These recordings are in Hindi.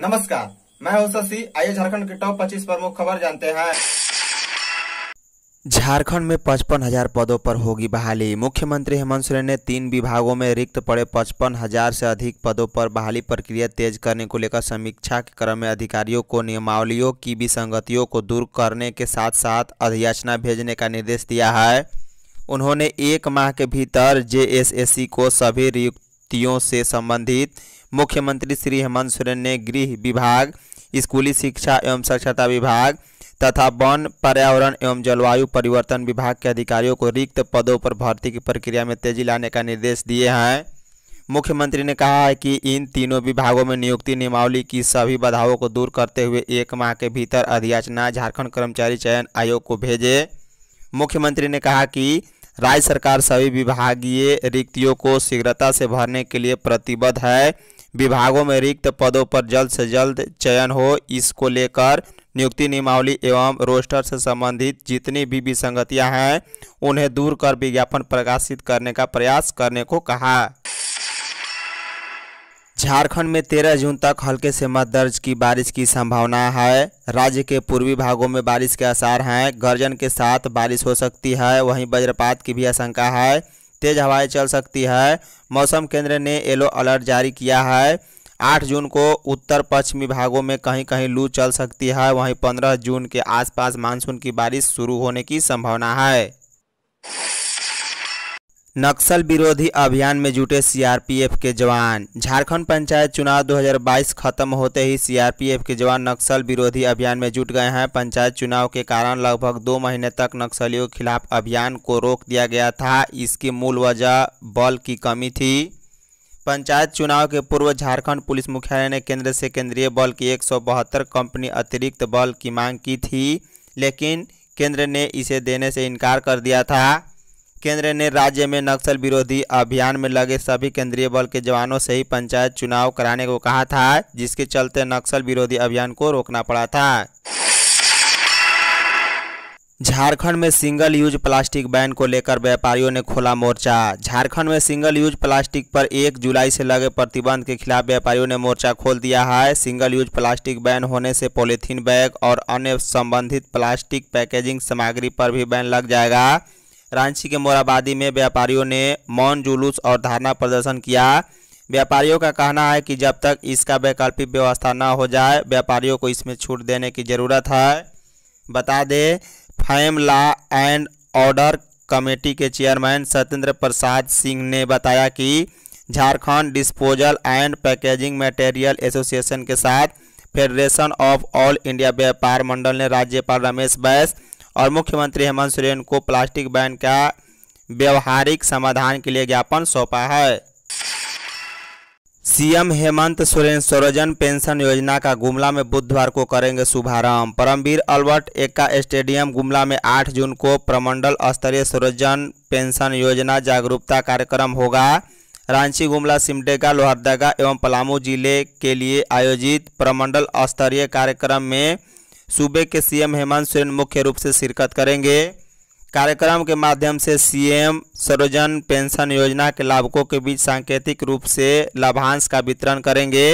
नमस्कार मैं हूं शशि आइए झारखंड के टॉप 25 प्रमुख खबर जानते हैं झारखंड में पचपन हजार पदों पर होगी बहाली मुख्यमंत्री हेमंत सोरेन ने तीन विभागों में रिक्त पड़े पचपन हजार से अधिक पदों पर बहाली प्रक्रिया तेज करने को लेकर समीक्षा के क्रम में अधिकारियों को नियमावलियों की विसंगतियों को दूर करने के साथ साथ अधियाचना भेजने का निर्देश दिया है उन्होंने एक माह के भीतर जे को सभी नियुक्तियों से संबंधित मुख्यमंत्री श्री हेमंत सोरेन ने गृह विभाग स्कूली शिक्षा एवं साक्षरता विभाग तथा वन पर्यावरण एवं जलवायु परिवर्तन विभाग के अधिकारियों को रिक्त पदों पर भर्ती की प्रक्रिया में तेजी लाने का निर्देश दिए हैं मुख्यमंत्री ने कहा है कि इन तीनों विभागों में नियुक्ति नियमावली की सभी बाधाओं को दूर करते हुए एक माह के भीतर अधियाचना झारखंड कर्मचारी चयन आयोग को भेजे मुख्यमंत्री ने कहा कि राज्य सरकार सभी विभागीय रिक्तियों को शीघ्रता से भरने के लिए प्रतिबद्ध है विभागों में रिक्त पदों पर जल्द से जल्द चयन हो इसको लेकर नियुक्ति नियमावली एवं रोस्टर से संबंधित जितनी भी विसंगतियां हैं उन्हें दूर कर विज्ञापन प्रकाशित करने का प्रयास करने को कहा झारखंड में 13 जून तक हल्के से मत दर्ज की बारिश की संभावना है राज्य के पूर्वी भागों में बारिश के आसार हैं गर्जन के साथ बारिश हो सकती है वहीं वज्रपात की भी आशंका है तेज हवाएं चल सकती है मौसम केंद्र ने येलो अलर्ट जारी किया है आठ जून को उत्तर पश्चिमी भागों में कहीं कहीं लू चल सकती है वहीं पंद्रह जून के आसपास मानसून की बारिश शुरू होने की संभावना है नक्सल विरोधी अभियान में जुटे सीआरपीएफ के जवान झारखंड पंचायत चुनाव 2022 खत्म होते ही सीआरपीएफ के जवान नक्सल विरोधी अभियान में जुट गए हैं पंचायत चुनाव के कारण लगभग दो महीने तक नक्सलियों के खिलाफ अभियान को रोक दिया गया था इसकी मूल वजह बल की कमी थी पंचायत चुनाव के पूर्व झारखंड पुलिस मुख्यालय ने केंद्र से केंद्रीय बल की एक कंपनी अतिरिक्त बल की मांग की थी लेकिन केंद्र ने इसे देने से इनकार कर दिया था केंद्र ने राज्य में नक्सल विरोधी अभियान में लगे सभी केंद्रीय बल के जवानों से ही पंचायत चुनाव कराने को कहा था जिसके चलते नक्सल विरोधी अभियान को रोकना पड़ा था झारखंड में सिंगल यूज प्लास्टिक बैन को लेकर व्यापारियों ने खोला मोर्चा झारखंड में सिंगल यूज प्लास्टिक पर 1 जुलाई से लगे प्रतिबंध के खिलाफ व्यापारियों ने मोर्चा खोल दिया है सिंगल यूज प्लास्टिक बैन होने से पॉलीथीन बैग और अन्य संबंधित प्लास्टिक पैकेजिंग सामग्री पर भी बैन लग जाएगा रांची के मोराबादी में व्यापारियों ने मौन जुलूस और धरना प्रदर्शन किया व्यापारियों का कहना है कि जब तक इसका वैकल्पिक व्यवस्था न हो जाए व्यापारियों को इसमें छूट देने की ज़रूरत है बता दें फैम ला एंड ऑर्डर कमेटी के चेयरमैन सत्येंद्र प्रसाद सिंह ने बताया कि Jharkhand disposal and packaging material association के साथ फेडरेशन ऑफ ऑल इंडिया व्यापार मंडल ने राज्यपाल रमेश बैस और मुख्यमंत्री हेमंत सोरेन को प्लास्टिक बैन का व्यवहारिक समाधान के लिए ज्ञापन सौंपा है सीएम हेमंत सोरेन सरोजन पेंशन योजना का गुमला में बुधवार को करेंगे शुभारंभ परमवीर अल्बर्ट एक्का स्टेडियम गुमला में 8 जून को प्रमंडल स्तरीय सरोजन पेंशन योजना जागरूकता कार्यक्रम होगा रांची गुमला सिमडेगा लोहरदगा एवं पलामू जिले के लिए आयोजित प्रमंडल स्तरीय कार्यक्रम में सूबे के सीएम हेमंत सोरेन मुख्य रूप से शिरकत करेंगे कार्यक्रम के माध्यम से सीएम सरोजन पेंशन योजना के लाभकों के बीच सांकेतिक रूप से लाभांश का वितरण करेंगे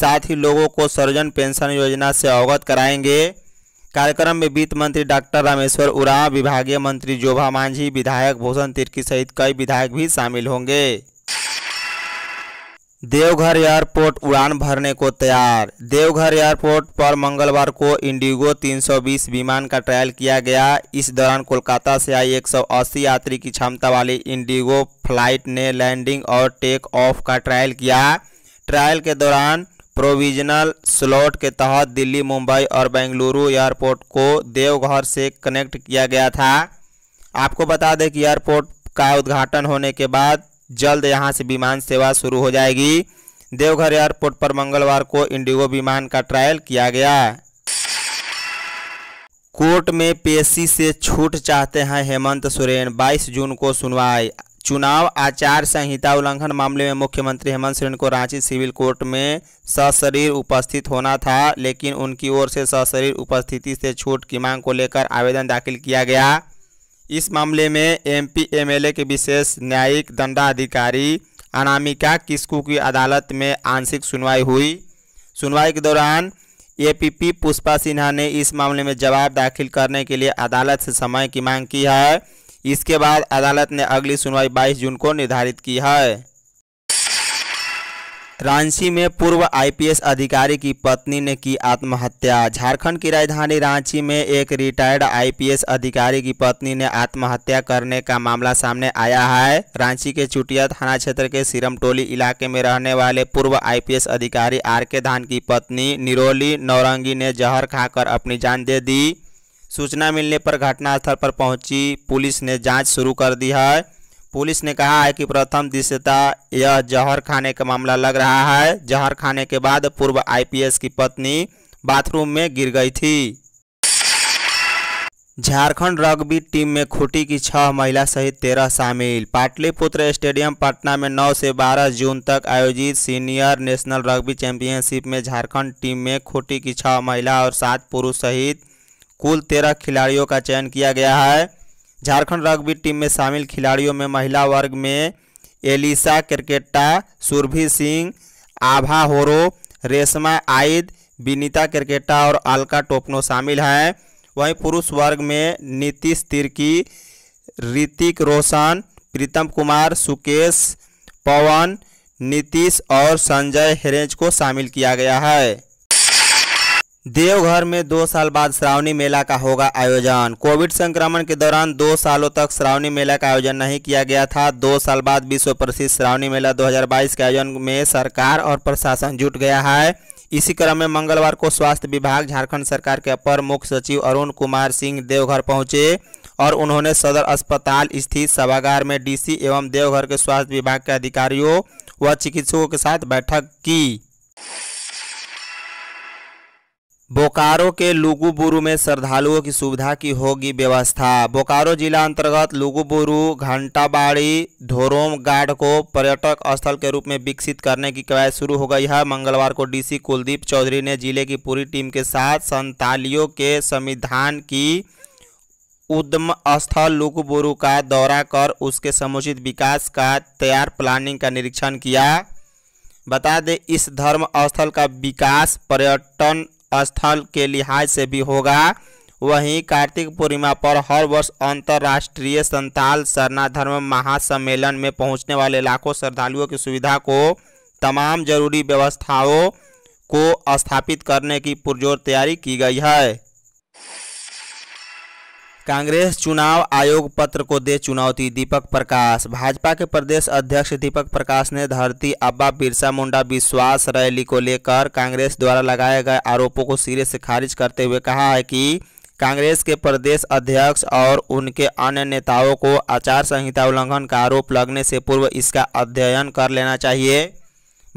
साथ ही लोगों को सरोजन पेंशन योजना से अवगत कराएंगे कार्यक्रम में वित्त मंत्री डॉक्टर रामेश्वर उरांव विभागीय मंत्री जोभा मांझी विधायक भूषण तिर्की सहित कई विधायक भी शामिल होंगे देवघर एयरपोर्ट उड़ान भरने को तैयार देवघर एयरपोर्ट पर मंगलवार को इंडिगो 320 विमान का ट्रायल किया गया इस दौरान कोलकाता से आई 180 यात्री की क्षमता वाली इंडिगो फ्लाइट ने लैंडिंग और टेक ऑफ का ट्रायल किया ट्रायल के दौरान प्रोविजनल स्लॉट के तहत दिल्ली मुंबई और बेंगलुरु एयरपोर्ट को देवघर से कनेक्ट किया गया था आपको बता दें कि एयरपोर्ट का उद्घाटन होने के बाद जल्द यहां से विमान सेवा शुरू हो जाएगी देवघर एयरपोर्ट पर मंगलवार को इंडिगो विमान का ट्रायल किया गया कोर्ट में पेशी से छूट चाहते हैं हेमंत सोरेन 22 जून को सुनवाई चुनाव आचार संहिता उल्लंघन मामले में मुख्यमंत्री हेमंत सोरेन को रांची सिविल कोर्ट में सशरीर उपस्थित होना था लेकिन उनकी ओर से सशरीर उपस्थिति से छूट की मांग को लेकर आवेदन दाखिल किया गया इस मामले में एमपी एमएलए के विशेष न्यायिक दंडाधिकारी अनामिका किस्कू की अदालत में आंशिक सुनवाई हुई सुनवाई के दौरान एपीपी पुष्पा सिन्हा ने इस मामले में जवाब दाखिल करने के लिए अदालत से समय की मांग की है इसके बाद अदालत ने अगली सुनवाई 22 जून को निर्धारित की है रांची में पूर्व आईपीएस अधिकारी की पत्नी ने की आत्महत्या झारखंड की राजधानी रांची में एक रिटायर्ड आईपीएस अधिकारी की पत्नी ने आत्महत्या करने का मामला सामने आया है रांची के चुटिया थाना क्षेत्र के सिरम टोली इलाके में रहने वाले पूर्व आईपीएस अधिकारी आर के धान की पत्नी निरोली नौरंगी ने जहर खाकर अपनी जान दे दी सूचना मिलने पर घटनास्थल पर पहुंची पुलिस ने जाँच शुरू कर दी है पुलिस ने कहा है कि प्रथम दृश्यता यह जहर खाने का मामला लग रहा है जहर खाने के बाद पूर्व आईपीएस की पत्नी बाथरूम में गिर गई थी झारखंड रग्बी टीम में खुटी की छह महिला सहित तेरह शामिल पाटलिपुत्र स्टेडियम पटना में 9 से 12 जून तक आयोजित सीनियर नेशनल रग्बी चैंपियनशिप में झारखंड टीम में खुटी की छह महिला और सात पुरुष सहित कुल तेरह खिलाड़ियों का चयन किया गया है झारखंड रग्बी टीम में शामिल खिलाड़ियों में महिला वर्ग में एलिसा क्रिकेटा सुरभि सिंह आभा होरो रेशमा आयद विनीता क्रिकेटा और अलका टोपनो शामिल हैं वहीं पुरुष वर्ग में नीतीश तिर्की ऋतिक रोशन प्रीतम कुमार सुकेश पवन नीतीश और संजय हेरेज को शामिल किया गया है देवघर में दो साल बाद श्रावणी मेला का होगा आयोजन कोविड संक्रमण के दौरान दो सालों तक श्रावणी मेला का आयोजन नहीं किया गया था दो साल बाद विश्व प्रसिद्ध श्रावणी मेला 2022 के आयोजन में सरकार और प्रशासन जुट गया है इसी क्रम में मंगलवार को स्वास्थ्य विभाग झारखंड सरकार के अपर मुख्य सचिव अरुण कुमार सिंह देवघर पहुंचे और उन्होंने सदर अस्पताल स्थित सभागार में डीसी एवं देवघर के स्वास्थ्य विभाग के अधिकारियों व चिकित्सकों के साथ बैठक की बोकारो के लुगुबुरु में श्रद्धालुओं की सुविधा की होगी व्यवस्था बोकारो जिला अंतर्गत लुगुबुरु घंटाबाड़ी धोरोम गार्ड को पर्यटक स्थल के रूप में विकसित करने की कवायद शुरू हो गई है मंगलवार को डीसी कुलदीप चौधरी ने जिले की पूरी टीम के साथ संतालियों के संविधान की उद्यम स्थल लुगुबुरु का दौरा कर उसके समुचित विकास का तैयार प्लानिंग का निरीक्षण किया बता दें इस धर्म स्थल का विकास पर्यटन स्थल के लिहाज से भी होगा वहीं कार्तिक पूर्णिमा पर हर वर्ष अंतर्राष्ट्रीय संताल सरना धर्म महासम्मेलन में पहुंचने वाले लाखों श्रद्धालुओं की सुविधा को तमाम जरूरी व्यवस्थाओं को स्थापित करने की पुरजोर तैयारी की गई है कांग्रेस चुनाव आयोग पत्र को दे चुनौती दीपक प्रकाश भाजपा के प्रदेश अध्यक्ष दीपक प्रकाश ने धरती अब्बा बिरसा मुंडा विश्वास रैली को लेकर कांग्रेस द्वारा लगाए गए आरोपों को सिरे से खारिज करते हुए कहा है कि कांग्रेस के प्रदेश अध्यक्ष और उनके अन्य नेताओं को आचार संहिता उल्लंघन का आरोप लगने से पूर्व इसका अध्ययन कर लेना चाहिए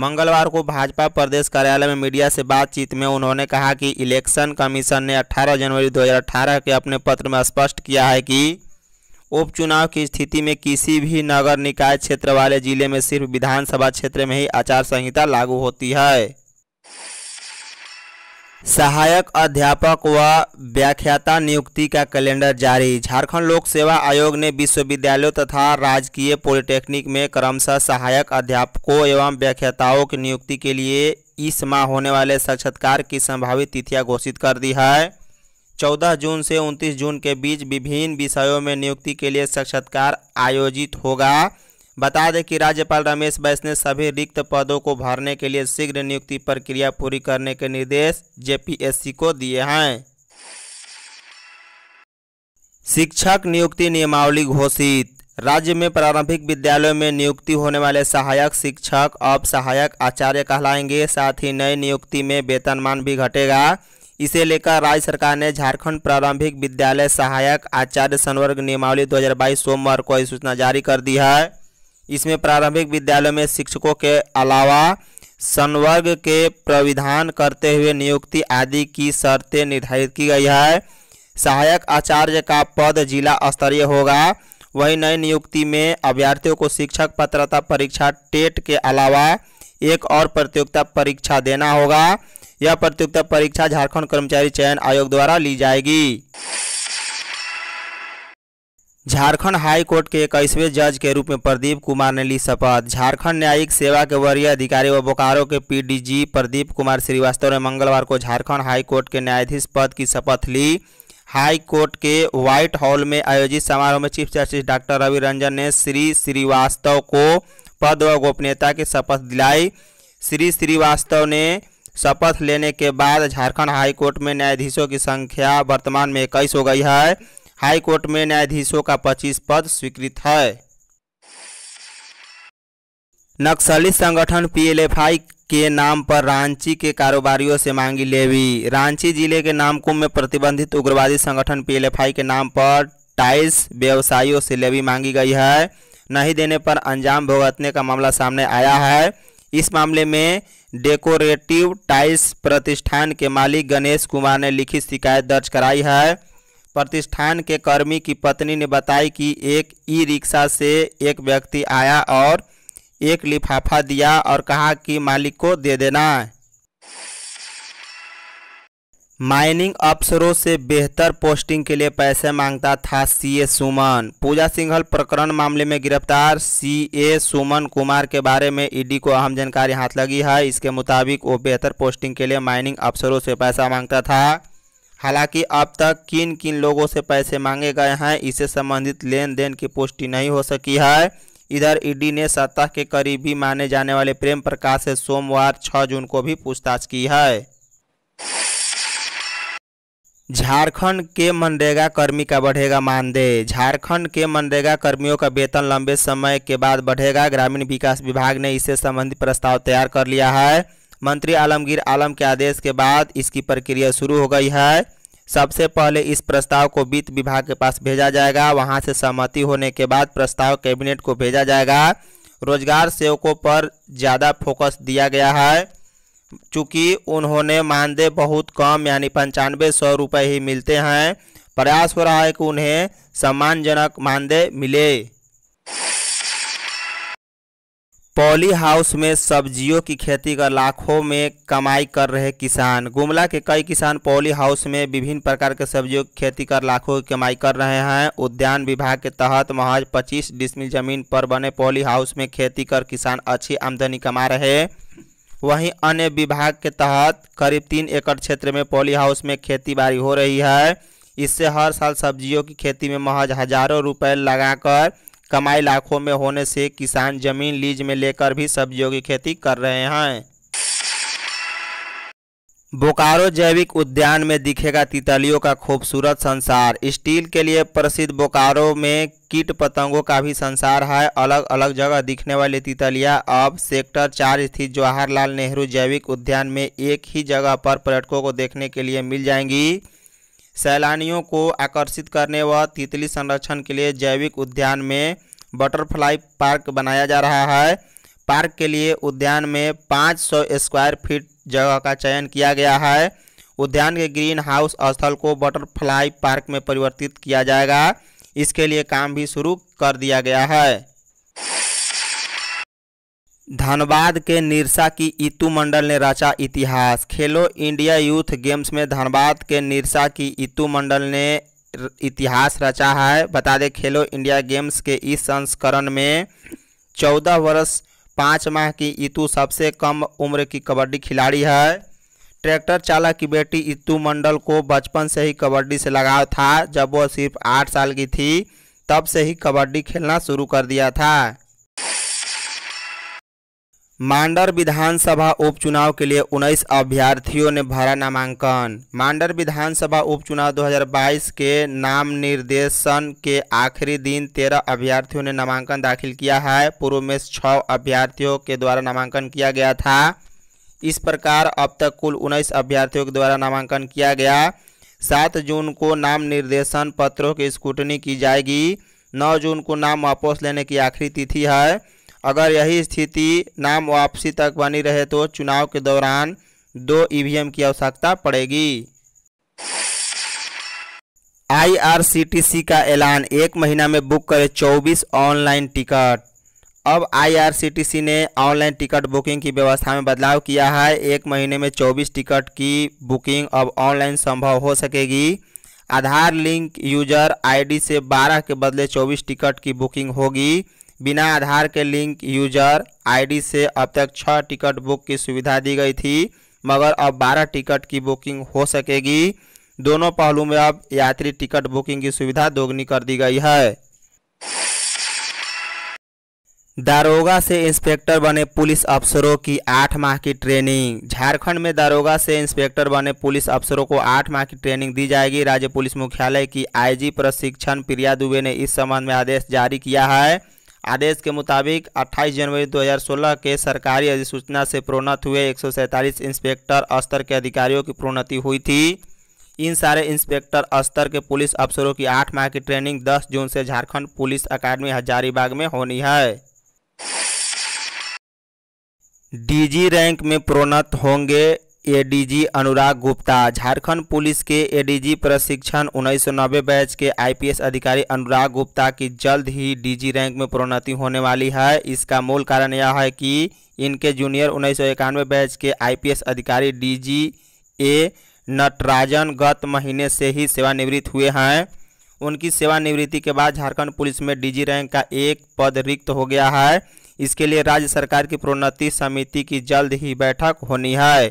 मंगलवार को भाजपा प्रदेश कार्यालय में मीडिया से बातचीत में उन्होंने कहा कि इलेक्शन कमीशन ने 18 जनवरी 2018 के अपने पत्र में स्पष्ट किया है कि उपचुनाव की स्थिति में किसी भी नगर निकाय क्षेत्र वाले जिले में सिर्फ विधानसभा क्षेत्र में ही आचार संहिता लागू होती है सहायक अध्यापक व व्याख्याता नियुक्ति का कैलेंडर जारी झारखंड लोक सेवा आयोग ने विश्वविद्यालयों तथा राजकीय पॉलिटेक्निक में क्रमशः सहायक अध्यापकों एवं व्याख्याताओं की नियुक्ति के लिए इस माह होने वाले साक्षात्कार की संभावित तिथियां घोषित कर दी है 14 जून से 29 जून के बीच विभिन्न विषयों में नियुक्ति के लिए साक्षात्कार आयोजित होगा बता दें कि राज्यपाल रमेश बैस ने सभी रिक्त पदों को भरने के लिए शीघ्र नियुक्ति प्रक्रिया पूरी करने के निर्देश जेपीएससी को दिए हैं शिक्षक नियुक्ति नियमावली घोषित राज्य में प्रारंभिक विद्यालयों में नियुक्ति होने वाले सहायक शिक्षक अब सहायक आचार्य कहलाएंगे साथ ही नई नियुक्ति में वेतनमान भी घटेगा इसे लेकर राज्य सरकार ने झारखंड प्रारंभिक विद्यालय सहायक आचार्य संवर्ग नियमावली 2022 सोमवार को अधिसूचना जारी कर दी है इसमें प्रारंभिक विद्यालय में शिक्षकों के अलावा संवर्ग के प्रविधान करते हुए नियुक्ति आदि की शर्तें निर्धारित की गई है सहायक आचार्य का पद जिला स्तरीय होगा वहीं नई नियुक्ति में अभ्यर्थियों को शिक्षक पात्रता परीक्षा टेट के अलावा एक और प्रतियोगिता परीक्षा देना होगा यह प्रतियोगिता परीक्षा झारखंड कर्मचारी चयन आयोग द्वारा ली जाएगी झारखंड हाई कोर्ट के इक्कीसवें जज के रूप में प्रदीप कुमार ने ली शपथ झारखंड न्यायिक सेवा के वरीय अधिकारी व बोकारो के पीडीजी प्रदीप कुमार श्रीवास्तव ने मंगलवार को झारखंड हाई कोर्ट के न्यायाधीश पद की शपथ ली हाई कोर्ट के व्हाइट हॉल में आयोजित समारोह में chief justice doctor Ravi Ranjan ने श्री श्रीवास्तव को पद व गोपनीयता की शपथ दिलाई श्री श्रीवास्तव ने शपथ लेने के बाद झारखंड हाई कोर्ट में न्यायाधीशों की संख्या वर्तमान में इक्कीस हो गई है हाई कोर्ट में न्यायाधीशों का 25 पद स्वीकृत है नक्सली संगठन पीएलएफआई के नाम पर रांची के कारोबारियों से मांगी लेवी रांची जिले के नामकुम में प्रतिबंधित उग्रवादी संगठन पीएलएफआई के नाम पर टाइल्स व्यवसायियों से लेवी मांगी गई है नहीं देने पर अंजाम भुगतने का मामला सामने आया है इस मामले में डेकोरेटिव टाइल्स प्रतिष्ठान के मालिक गणेश कुमार ने लिखित शिकायत दर्ज कराई है प्रतिष्ठान के कर्मी की पत्नी ने बताई कि एक ई रिक्शा से एक व्यक्ति आया और एक लिफाफा दिया और कहा कि मालिक को दे देना माइनिंग अफसरों से बेहतर पोस्टिंग के लिए पैसे मांगता था सीए सुमन पूजा सिंघल प्रकरण मामले में गिरफ्तार सीए सुमन कुमार के बारे में ईडी को अहम जानकारी हाथ लगी है इसके मुताबिक वो बेहतर पोस्टिंग के लिए माइनिंग अफसरों से पैसा मांगता था हालांकि अब तक किन किन लोगों से पैसे मांगे गए हैं इससे संबंधित लेन देन की पुष्टि नहीं हो सकी है इधर ईडी ने सत्ता के करीबी माने जाने वाले प्रेम प्रकाश से सोमवार 6 जून को भी पूछताछ की है झारखंड के मनरेगा कर्मी का बढ़ेगा मानदेय झारखंड के मनरेगा कर्मियों का वेतन लंबे समय के बाद बढ़ेगा ग्रामीण विकास विभाग ने इससे संबंधित प्रस्ताव तैयार कर लिया है मंत्री आलमगीर आलम के आदेश के बाद इसकी प्रक्रिया शुरू हो गई है सबसे पहले इस प्रस्ताव को वित्त विभाग के पास भेजा जाएगा वहां से सहमति होने के बाद प्रस्ताव कैबिनेट को भेजा जाएगा रोजगार सेवकों पर ज़्यादा फोकस दिया गया है चूँकि उन्होंने मानदेय बहुत कम यानी पंचानवे सौ रुपये ही मिलते हैं प्रयास हो रहा है कि उन्हें सम्मानजनक मानदेय मिले पॉली हाउस में सब्जियों की खेती कर लाखों में कमाई कर रहे किसान गुमला के कई किसान पॉली हाउस में विभिन्न प्रकार के सब्जियों की खेती कर लाखों की कमाई कर रहे हैं उद्यान विभाग के तहत महज 25 डिसमिल जमीन पर बने पॉली हाउस में खेती कर किसान अच्छी आमदनी कमा रहे वहीं अन्य विभाग के तहत करीब तीन एकड़ क्षेत्र में पॉली हाउस में खेती बाड़ी हो रही है इससे हर साल सब्जियों की खेती में महज हजारों रुपये लगाकर कमाई लाखों में होने से किसान जमीन लीज में लेकर भी सब्जियों की खेती कर रहे हैं बोकारो जैविक उद्यान में दिखेगा तितलियों का खूबसूरत संसार स्टील के लिए प्रसिद्ध बोकारो में कीट पतंगों का भी संसार है अलग अलग जगह दिखने वाली तितलियां अब सेक्टर चार स्थित जवाहरलाल नेहरू जैविक उद्यान में एक ही जगह पर पर्यटकों को देखने के लिए मिल जाएंगी सैलानियों को आकर्षित करने व तितली संरक्षण के लिए जैविक उद्यान में बटरफ्लाई पार्क बनाया जा रहा है पार्क के लिए उद्यान में 500 स्क्वायर फीट जगह का चयन किया गया है उद्यान के ग्रीन हाउस स्थल को बटरफ्लाई पार्क में परिवर्तित किया जाएगा इसके लिए काम भी शुरू कर दिया गया है धनबाद के निरसा की इतु मंडल ने रचा इतिहास खेलो इंडिया यूथ गेम्स में धनबाद के निरसा की इतु मंडल ने इतिहास रचा है बता दें खेलो इंडिया गेम्स के इस संस्करण में चौदह वर्ष पाँच माह की इतु सबसे कम उम्र की कबड्डी खिलाड़ी है ट्रैक्टर चालक की बेटी इतु मंडल को बचपन से ही कबड्डी से लगाव था जब वह सिर्फ आठ साल की थी तब से ही कबड्डी खेलना शुरू कर दिया था मांडर विधानसभा उपचुनाव के लिए 19 अभ्यर्थियों ने भरा नामांकन मांडर विधानसभा उपचुनाव 2022 के नाम निर्देशन के आखिरी दिन 13 अभ्यर्थियों ने नामांकन दाखिल किया है पूर्व में छः अभ्यर्थियों के द्वारा नामांकन किया गया था इस प्रकार अब तक कुल 19 अभ्यर्थियों के द्वारा नामांकन किया गया सात जून को नाम निर्देशन पत्रों की स्क्रूटनी की जाएगी नौ जून को नाम वापस लेने की आखिरी तिथि है अगर यही स्थिति नाम वापसी तक बनी रहे तो चुनाव के दौरान दो ईवीएम e की आवश्यकता पड़ेगी आईआरसीटीसी का ऐलान एक महीना में बुक करें 24 ऑनलाइन टिकट अब आईआरसीटीसी ने ऑनलाइन टिकट बुकिंग की व्यवस्था में बदलाव किया है एक महीने में 24 टिकट की बुकिंग अब ऑनलाइन संभव हो सकेगी आधार लिंक यूजर आईडी से 12 के बदले 24 टिकट की बुकिंग होगी बिना आधार के लिंक यूजर आईडी से अब तक छः टिकट बुक की सुविधा दी गई थी मगर अब बारह टिकट की बुकिंग हो सकेगी दोनों पहलू में अब यात्री टिकट बुकिंग की सुविधा दोगुनी कर दी गई है दारोगा से इंस्पेक्टर बने पुलिस अफसरों की आठ माह की ट्रेनिंग झारखंड में दारोगा से इंस्पेक्टर बने पुलिस अफसरों को आठ माह की ट्रेनिंग दी जाएगी राज्य पुलिस मुख्यालय की आईजी प्रशिक्षण प्रिया दुबे ने इस संबंध में आदेश जारी किया है आदेश के मुताबिक 28 जनवरी 2016 के सरकारी अधिसूचना से प्रोन्नत हुए एक इंस्पेक्टर स्तर के अधिकारियों की प्रोन्नति हुई थी इन सारे इंस्पेक्टर स्तर के पुलिस अफसरों की आठ माह की ट्रेनिंग 10 जून से झारखंड पुलिस अकादमी हजारीबाग में होनी है डीजी रैंक में प्रोन्नत होंगे एडीजी अनुराग गुप्ता झारखंड पुलिस के एडीजी प्रशिक्षण 1990 बैच के आईपीएस अधिकारी अनुराग गुप्ता की जल्द ही डीजी रैंक में प्रोन्नति होने वाली है इसका मूल कारण यह है कि इनके जूनियर उन्नीस बैच के आईपीएस अधिकारी डीजी ए नटराजन गत महीने से ही सेवानिवृत्त हुए हैं उनकी सेवानिवृत्ति के बाद झारखंड पुलिस में डीजी रैंक का एक पद रिक्त हो गया है इसके लिए राज्य सरकार की प्रोन्नति समिति की जल्द ही बैठक होनी है